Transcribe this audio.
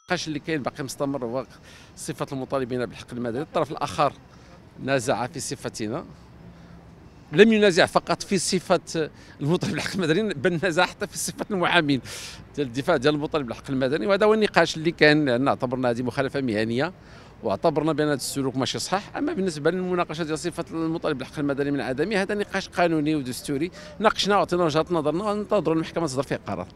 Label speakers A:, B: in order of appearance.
A: النقاش اللي كاين باقي مستمر هو صفه المطالبين بالحق المدني الطرف الاخر نازع في صفتنا لم ينازع فقط في صفه المطالب بالحق المدني بل نازع حتى في صفه المحامين ديال الدفاع ديال المطالب بالحق المدني وهذا هو النقاش اللي كان لان اعتبرنا هذه مخالفه مهنيه واعتبرنا بان هذا السلوك ماشي صحيح اما بالنسبه للمناقشه ديال صفه المطالب بالحق المدني من عدمه هذا نقاش قانوني ودستوري ناقشنا وعطينا وجهه نظرنا وننتظروا المحكمه تصدر فيه قرار